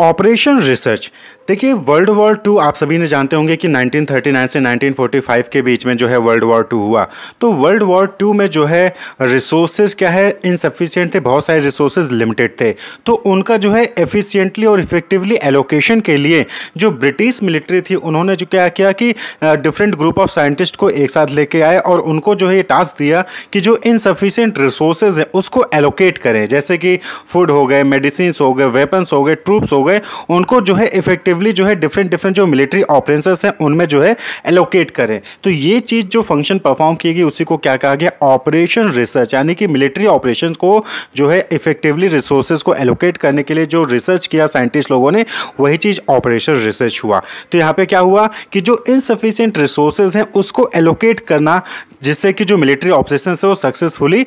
operation research देखिए world war two आप सभी ने जानते होंगे कि 1939 से 1945 के बीच में जो है वर्ल्ड वॉर टू हुआ तो वर्ल्ड वॉर टू में जो है रिसोर्सेज क्या है इनसफिशियंट थे बहुत सारे रिसोर्सेज लिमिटेड थे तो उनका जो है एफिशिएंटली और इफेक्टिवली एलोकेशन के लिए जो ब्रिटिश मिलिट्री थी उन्होंने जो क्या किया कि डिफरेंट ग्रुप ऑफ साइंटिस्ट को एक साथ लेके आए और उनको जो है टास्क दिया कि जो इनसफिशियंट रिसोर्सेज हैं उसको एलोकेट करें जैसे कि फूड हो गए मेडिसिन हो गए वेपन्स हो गए ट्रूप्स हो हो गए उनको जो है इफेक्टिवली जो है डिफरेंट डिफरेंट जो मिलिट्री ऑपरेशन हैं उनमें जो है एलोकेट करें तो ये चीज़ जो फंक्शन परफॉर्म की गई उसी को क्या कहा गया ऑपरेशन रिसर्च यानी कि मिलिट्री ऑपरेशन को जो है इफेक्टिवली रिसोर्सेज को एलोकेट करने के लिए जो रिसर्च किया साइंटिस्ट लोगों ने वही चीज़ ऑपरेशन रिसर्च हुआ तो यहाँ पर क्या हुआ कि जो इनसफिशियंट रिसोर्सेज हैं उसको एलोकेट करना जिससे कि जो मिलिट्री ऑपरेशन है वो सक्सेसफुली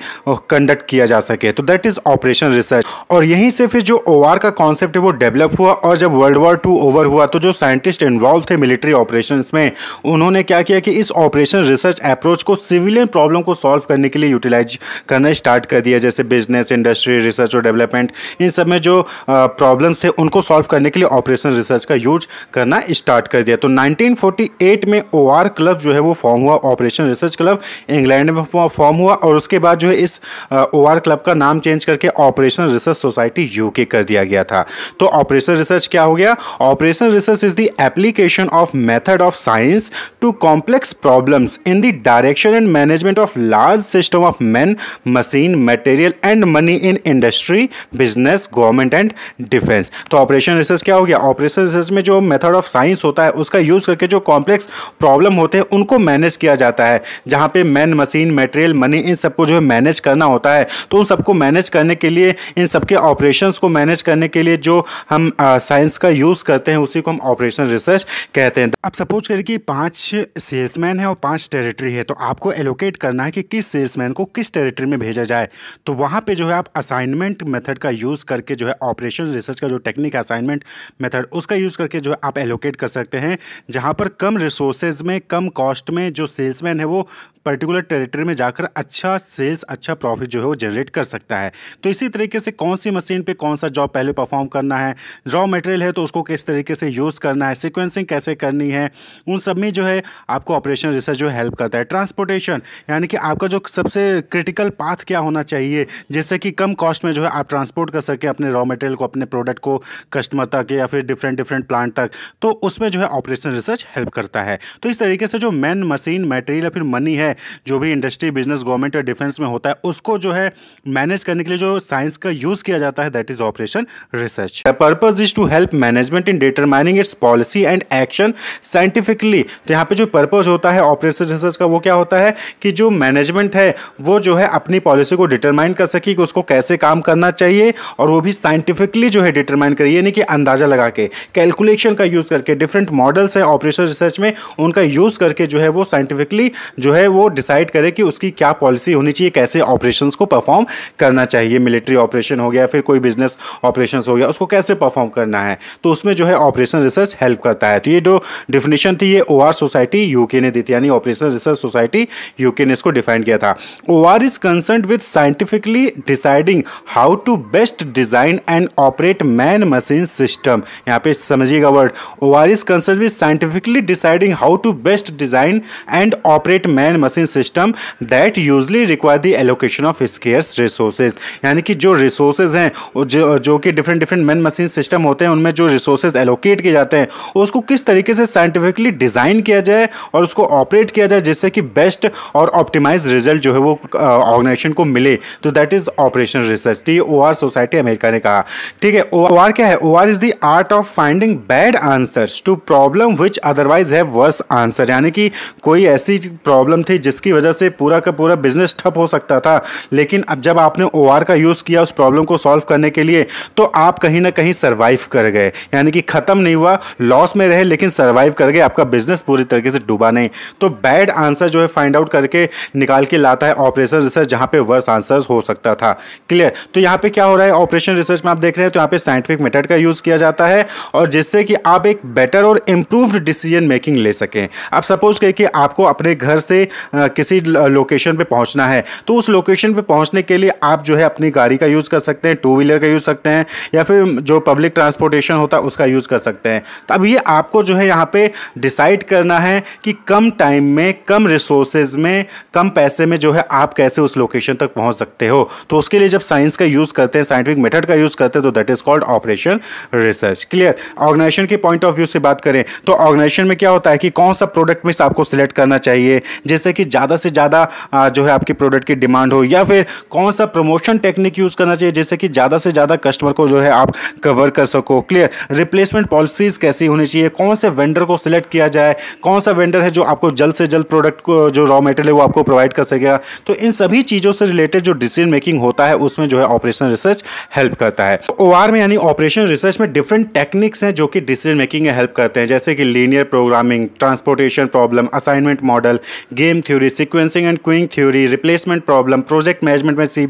कंडक्ट किया जा सके तो दैट इज़ ऑपरेशन रिसर्च और यहीं से फिर जो ओ का कॉन्सेप्ट है वो डेवलप डेवलप हुआ और जब वर्ल्ड वॉर टू ओवर हुआ तो जो साइंटिस्ट इन्वॉल्व थे मिलिट्री ऑपरेशन में उन्होंने क्या किया कि इस ऑपरेशन रिसर्च अप्रोच को सिविलियन प्रॉब्लम को सॉल्व करने के लिए यूटिलाइज करना स्टार्ट कर दिया जैसे बिजनेस इंडस्ट्री रिसर्च और डेवलपमेंट इन सब में जो प्रॉब्लम्स थे उनको सॉल्व करने के लिए ऑपरेशन रिसर्च का यूज करना स्टार्ट कर दिया तो 1948 में ओ क्लब जो है वो फॉर्म हुआ ऑपरेशन रिसर्च क्लब इंग्लैंड में फॉर्म हुआ और उसके बाद जो है इस ओ क्लब का नाम चेंज करके ऑपरेशन रिसर्च सोसाइटी यूके कर दिया गया था तो ऑपरेशन ऑपरेशन रिसर्च क्या हो गया operation research is the application of method of science to complex problems in the direction and management of large system of man machine material and money in industry business government and defence तो operation research क्या हो गया operation research में जो method of science होता है उसका use करके जो कॉम्प्लेक्स प्रॉब्लम होते हैं उनको मैनेज किया जाता है जहां पे मैन मशीन मटेरियल मनी इन सबको जो है मैनेज करना होता है तो उन सबको मैनेज करने के लिए इन सबके ऑपरेशंस को मैनेज करने के लिए जो हम साइंस का यूज़ करते हैं उसी को हम ऑपरेशनल रिसर्च कहते हैं अब सपोज करें कि पांच सेल्समैन है और पांच टेरिटरी है तो आपको एलोकेट करना है कि किस सेल्समैन को किस टेरिटरी में भेजा जाए तो वहां पे जो है आप असाइनमेंट मेथड का यूज़ करके जो है ऑपरेशन रिसर्च का जो टेक्निक असाइनमेंट मेथड उसका यूज़ करके जो है आप एलोकेट कर सकते हैं जहाँ पर कम रिसोर्सेज में कम कॉस्ट में जो सेल्समैन है वो पर्टिकुलर टेरिटरी में जाकर अच्छा सेल्स अच्छा प्रॉफिट जो है वो जनरेट कर सकता है तो इसी तरीके से कौन सी मशीन पे कौन सा जॉब पहले परफॉर्म करना है रॉ मटेरियल है तो उसको किस तरीके से यूज़ करना है सिक्वेंसिंग कैसे करनी है उन सब में जो है आपको ऑपरेशन रिसर्च जो हेल्प करता है ट्रांसपोर्टेशन यानी कि आपका जो सबसे क्रिटिकल पाथ क्या होना चाहिए जैसे कि कम कॉस्ट में जो है आप ट्रांसपोर्ट कर सकें अपने रॉ मटेरियल को अपने प्रोडक्ट को कस्टमर तक या फिर डिफरेंट डिफरेंट प्लांट तक तो उसमें जो है ऑपरेशन रिसर्च हेल्प करता है तो इस तरीके से जो मेन मशीन मटेरियल या फिर मनी है जो भी इंडस्ट्री बिजनेस गवर्नमेंट या डिफेंस में होता है उसको जो है मैनेज करने के लिए जो साइंस का यूज़ किया जाता है that is operation research the purpose is to help management in determining its policy and action scientifically तो यहाँ पे जो पर्पज होता है ऑपरेशन रिसर्च का वो क्या होता है कि जो मैनेजमेंट है वो जो है अपनी पॉलिसी को डिटरमाइन कर सके कि उसको कैसे काम करना चाहिए और वो भी साइंटिफिकली जो है डिटरमाइन करिए यानी कि अंदाजा लगा के कैलकुलेशन का यूज़ करके डिफरेंट मॉडल्स हैं ऑपरेशन रिसर्च में उनका यूज़ करके जो है वो साइंटिफिकली जो है वो डिसाइड करे कि उसकी क्या पॉलिसी होनी चाहिए कैसे ऑपरेशंस को परफॉर्म करना चाहिए मिलिट्री ऑपरेशन हो गया फिर कोई बिजनेस ऑपरेशन हो गया उसको कैसे परफॉर्म करना है तो उसमें जो है ऑपरेशन रिसर्च हेल्प करता है तो ये जो डिफिनेशन थी ये ओ सोसाइटी यूके ने दी थी यानी ऑपरेशन रिसर्च सोसाइटी यूके ने इसको डिफाइन किया था O is concern with scientifically deciding how to best design and operate man machine system यहाँ पे समझिएगा word O R is concern with scientifically deciding how to best design and operate man machine system that usually require the allocation of scarce resources यानी कि जो resources हैं जो जो कि different different man machine system होते हैं उनमें जो रिसोर्सेज एलोकेट किए जाते हैं उसको किस तरीके से साइंटिफिकली डिज़ाइन किया जाए और उसको ऑपरेट किया जाए जिससे कि बेस्ट और ऑप्टिमाइज रिजल्ट जो है वो ऑर्गेनाइजेशन को मिले तो दैट इज ऑपरेशन रिसर्च तो ये ओ सोसाइटी अमेरिका ने कहा ठीक है ओ आर क्या है O R is the art of finding bad answers to problem which otherwise है वर्स आंसर यानी कि कोई ऐसी प्रॉब्लम थी थी जिसकी वजह से पूरा का पूरा बिजनेस ठप हो सकता था लेकिन अब जब आपने ओ का यूज़ किया उस प्रॉब्लम को सॉल्व करने के लिए तो आप कहीं ना कहीं सर्वाइव कर गए यानी कि ख़त्म नहीं हुआ लॉस में रहे लेकिन सर्वाइव कर गए आपका बिजनेस पूरी तरीके से डूबा नहीं तो बैड आंसर जो है फाइंड आउट करके निकाल के लाता है ऑपरेशन रिसर्च जहाँ पे वर्स आंसर हो सकता था क्लियर तो यहाँ पे क्या हो रहा है ऑपरेशन रिसर्च में आप देख रहे हैं तो यहाँ पे साइंटिफिक मेथड का यूज़ किया जाता है और जिससे कि आप एक बेटर और इम्प्रूव्ड डिसीजन मेकिंग ले सकें आप सपोज करें कि आपको अपने घर से किसी लोकेशन पे पहुंचना है तो उस लोकेशन पे पहुंचने के लिए आप जो है अपनी गाड़ी का यूज़ कर सकते हैं टू व्हीलर का यूज़ सकते हैं या फिर जो पब्लिक ट्रांसपोर्टेशन होता है उसका यूज़ कर सकते हैं तो अब ये आपको जो है यहाँ पर डिसाइड करना है कि कम टाइम में कम रिसोर्सेज में कम पैसे में जो है आप कैसे उस लोकेशन तक पहुँच सकते हो तो उसके लिए जब साइंस का यूज़ करते हैं साइंटिफिक मेथड का यूज़ करते हैं तो that is called operation research clear organisation के पॉइंट ऑफ व्यू से बात करें तो ऑर्गेनाइजेशन में क्या होता है कि कौन सा प्रोडक्ट में आपको सिलेक्ट करना चाहिए जैसे कि ज़्यादा से ज़्यादा जो है आपके प्रोडक्ट की डिमांड हो या फिर कौन सा प्रमोशन टेक्निक यूज़ करना चाहिए जैसे कि ज़्यादा से ज़्यादा कस्टमर को जो है आप कवर कर सको क्लियर रिप्लेसमेंट पॉलिसीज़ कैसी होनी चाहिए कौन से वेंडर को सिलेक्ट किया जाए कौन सा वेंडर है जो आपको जल्द से जल्द प्रोडक्ट को जो रॉ मटेरियल है वो आपको प्रोवाइड कर सकेगा तो इन सभी चीज़ों से रिलेटेड जो डिसीजन मेकिंग होता है उसमें जो है ऑपरेशन रिसर्च हेल्प करता है ओ आर में यानी ऑपरेशन रिसर्च में डिफरेंट टेक्निक्स हैं जो कि डिसीजन मेकिंग में हेल्प करते हैं जैसे कि linear programming transportation problem assignment model game theory sequencing and queuing theory replacement problem project management में सी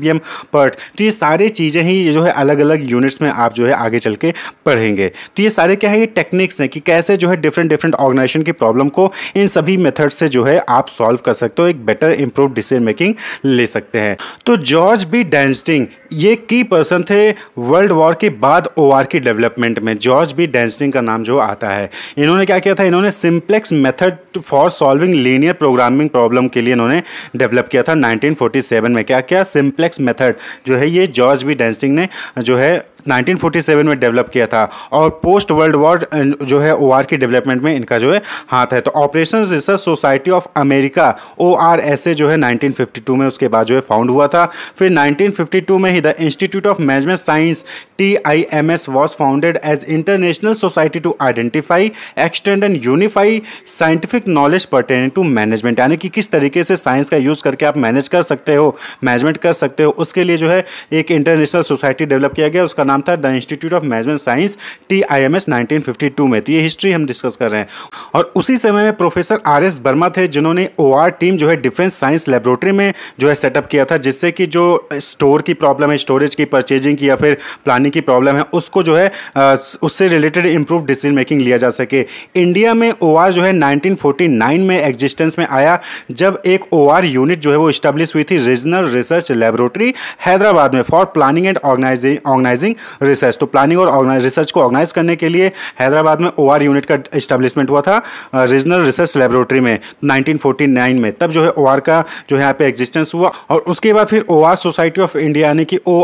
पार्ट तो ये सारी चीज़ें ही जो है अलग अलग यूनिट्स में आप जो है आगे चल के पढ़ेंगे तो ये सारे क्या है ये टेक्निक्स हैं कि कैसे जो है डिफरेंट डिफरेंट ऑर्गेनाइजेशन की प्रॉब्लम को इन सभी मेथड से जो है आप सॉल्व कर सकते हो एक बेटर इंप्रूव डिसीजन मेकिंग ले सकते हैं तो जॉर्ज बी डेंस्टिंग ये की पर्सन थे वर्ल्ड वॉर के बाद ओ की डेवलपमेंट में जॉर्ज बी डेंस्टिंग का नाम जो आता है इन्होंने क्या किया था इन्होंने simplex method for solving linear programming problem के लिए इन्होंने डेवलप किया था 1947 में क्या क्या सिंप्लेक्स मेथड जो है ये जॉर्ज बी डेंसिंग ने जो है 1947 में डेवलप किया था और पोस्ट वर्ल्ड वॉर जो है ओआर की डेवलपमेंट में इनका जो है हाथ है तो operation research society of America O जो है 1952 में उसके बाद जो है फाउंड हुआ था फिर 1952 में ही the institute of management science T I M S was founded as international society to identify extend and unify scientific basic knowledge pertaining to management यानी कि किस तरीके से साइंस का यूज़ करके आप मैनेज कर सकते हो मैनेजमेंट कर सकते हो उसके लिए जो है एक इंटरनेशनल सोसाइटी डेवलप किया गया उसका नाम था the institute of management science T I M S में तो ये हिस्ट्री हम डिस्कस कर रहे हैं और उसी समय में प्रोफेसर आर एस वर्मा थे जिन्होंने ओ आर टीम जो है डिफेंस साइंस लेबोरेटरी में जो है सेटअप किया था जिससे कि जो स्टोर की प्रॉब्लम है स्टोरेज की परचेजिंग की या फिर प्लानिंग की प्रॉब्लम है उसको जो है उससे रिलेटेड इंप्रूव डिसीजन मेकिंग लिया जा सके इंडिया में ओ जो है नाइनटीन 1949 में एग्जिस्टेंस में आया जब एक ओआर यूनिट जो है वो इस्टेब्लिश हुई थी रीजनल रिसर्च लेबोरेटरी हैदराबाद में for planning and organising organising research तो प्लानिंग और रिसर्च को ऑर्गेनाइज करने के लिए हैदराबाद में ओ यूनिट का इस्टेब्लिशमेंट हुआ था रीजनल रिसर्च लेबोरेटरी में नाइनटीन में तब जो है ओ का जो है यहाँ पे एग्जिस्टेंस हुआ और उसके बाद फिर ओ सोसाइटी ऑफ इंडिया यानी कि ओ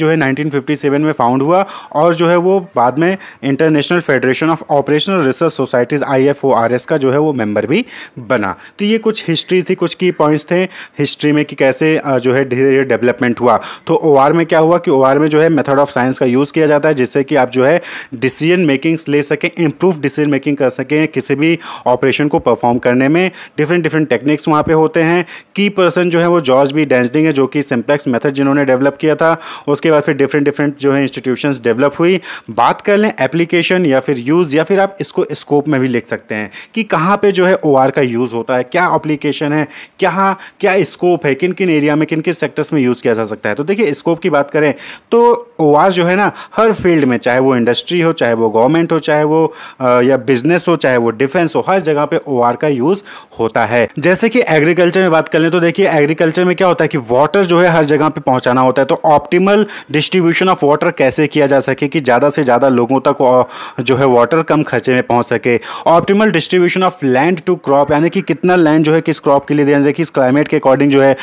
जो है नाइनटीन में फाउंड हुआ और जो है वो बाद में international federation of operational research societies I का जो है वो मेंबर भी बना तो ये कुछ हिस्ट्री थी कुछ की पॉइंट्स थे हिस्ट्री में कि कैसे जो है धीरे धीरे डेवलपमेंट हुआ तो ओ में क्या हुआ कि ओ में जो है मेथड ऑफ साइंस का यूज़ किया जाता है जिससे कि आप जो है डिसीजन मेकिंग्स ले सकें इम्प्रूव डिसीजन मेकिंग कर सकें किसी भी ऑपरेशन को परफॉर्म करने में डिफरेंट डिफरेंट टेक्निक्स वहाँ पर होते हैं की पर्सन जो है वो जॉर्ज बी डेंजडिंग है जो कि सिंप्लेक्स मेथड जिन्होंने डेवलप किया था उसके बाद फिर डिफरेंट डिफरेंट जो है इंस्टीट्यूशन डेवलप हुई बात कर लें एप्लीकेशन या फिर यूज़ या फिर आप इसको स्कोप में भी लिख सकते हैं कि कहां कहाँ पे जो है ओ का यूज़ होता है क्या अप्लीकेशन है क्या क्या स्कोप है किन किन एरिया में किन किन सेक्टर्स में यूज़ किया जा सकता है तो देखिए स्कोप की बात करें तो ओ जो है ना हर फील्ड में चाहे वो इंडस्ट्री हो चाहे वो गवर्नमेंट हो चाहे वो या बिजनेस हो चाहे वो डिफेंस हो हर जगह पर ओ का यूज़ होता है जैसे कि एग्रीकल्चर में बात कर लें तो देखिए एग्रीकल्चर में क्या होता है कि वाटर जो है हर जगह पर पहुंचाना होता है तो ऑप्टिमल डिस्ट्रीब्यूशन ऑफ वाटर कैसे किया जा सके कि ज़्यादा से ज़्यादा लोगों तक जो है वाटर कम खर्चे में पहुँच सके optimal distribution of land to crop यानी कि कितना लैंड जो है किस क्रॉप के लिए दिया जाए किस क्लाइमेट के अकॉर्डिंग जो है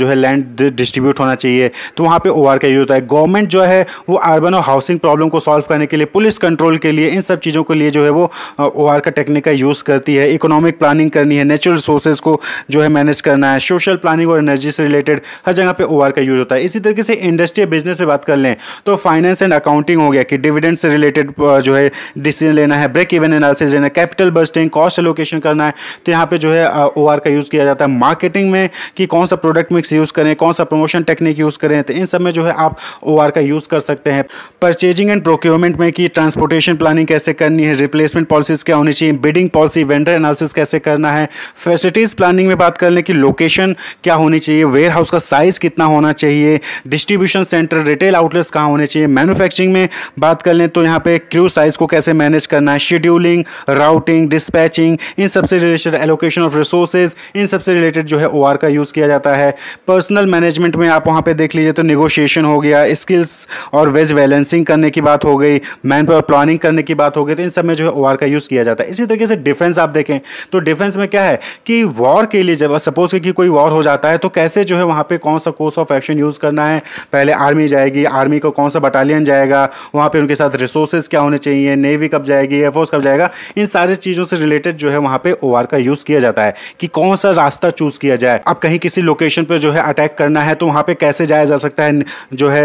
जो है लैंड डिस्ट्रीब्यूट होना चाहिए तो वहाँ पे ओ आर का यूज़ होता है गवर्नमेंट जो है वो अर्बन और हाउसिंग प्रॉब्लम को सॉल्व करने के लिए पुलिस कंट्रोल के लिए इन सब चीज़ों के लिए जो है वो ओ आर का टेक्निक का यूज़ करती है इकोनॉमिक प्लानिंग करनी है नेचुरल रिसोर्सेज को जो है मैनेज करना है सोशल प्लानिंग और एनर्जी से रिलेटेड हर जगह पर ओ आर का यूज़ होता है इसी तरीके से इंडस्ट्री बिजनेस में बात कर लें तो फाइनेंस एंड अकाउंटिंग हो गया कि डिविडेंड से रिलेटेड जो है डिसीजन लेना है ब्रेक इवन एनालिसिस लेना कैपिटल बस्टिंग कॉस्ट लोकेशन करना है तो यहाँ पे जो है ओ का यूज़ किया जाता है मार्केटिंग में कि कौन सा प्रोडक्ट मिक्स यूज़ करें कौन सा प्रमोशन टेक्निक यूज़ करें तो इन सब में जो है आप ओ का यूज़ कर सकते हैं परचेजिंग एंड प्रोक्योरमेंट में कि ट्रांसपोर्टेशन प्लानिंग कैसे करनी है रिप्लेसमेंट पॉलिसीज़ क्या होनी चाहिए बिडिंग पॉलिसी वेंडर एनालिसिस कैसे करना है फैसिलिटीज़ प्लानिंग में बात कर लें कि लोकेशन क्या होनी चाहिए वेयर हाउस का साइज़ कितना होना चाहिए डिस्ट्रीब्यूशन सेंटर रिटेल आउटलेट्स कहाँ होने चाहिए मैनुफैक्चरिंग में बात कर लें तो यहाँ पे क्रू साइज़ को कैसे मैनेज करना है शेड्यूलिंग राउटिंग डिस्पैचिंग प्लानिंग इन सबसे रिलेटेड एलोकेशन ऑफ रिसोर्सेज इन सबसे रिलेटेड जो है ओ का यूज़ किया जाता है पर्सनल मैनेजमेंट में आप वहाँ पर देख लीजिए तो निगोशिएशन हो गया स्किल्स और वेज बैलेंसिंग करने की बात हो गई मैन पावर प्लानिंग करने की बात हो गई तो इन सब में जो है ओ का यूज़ किया जाता है इसी तरीके से डिफेंस आप देखें तो डिफेंस में क्या है कि वॉर के लिए जब सपोज कि कोई वॉर हो जाता है तो कैसे जो है वहाँ पे कौन सा कोर्स ऑफ एक्शन यूज़ करना है पहले आर्मी जाएगी आर्मी को कौन सा बटालियन जाएगा वहाँ पे उनके साथ रिसोर्सेज क्या होने चाहिए नेवी कब जाएगी एयरफोर्स कब जाएगा इन सारी चीज़ों से रिलेटेड जो है वहां पे ओ का यूज किया जाता है कि कौन सा रास्ता चूज किया जाए अब कहीं किसी लोकेशन पर जो है अटैक करना है तो वहां पे कैसे जाया जा सकता है जो है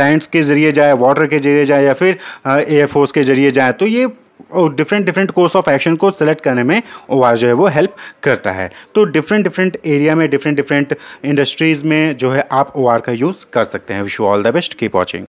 लैंड्स के जरिए जाए वाटर के जरिए जाए या फिर एयरफोर्स के जरिए जाए तो ये और different different course of action को सिलेक्ट करने में ओ जो है वो हेल्प करता है तो डिफरेंट डिफरेंट एरिया में डिफरेंट डिफरेंट इंडस्ट्रीज़ में जो है आप ओ का यूज़ कर सकते हैं wish you all the best keep watching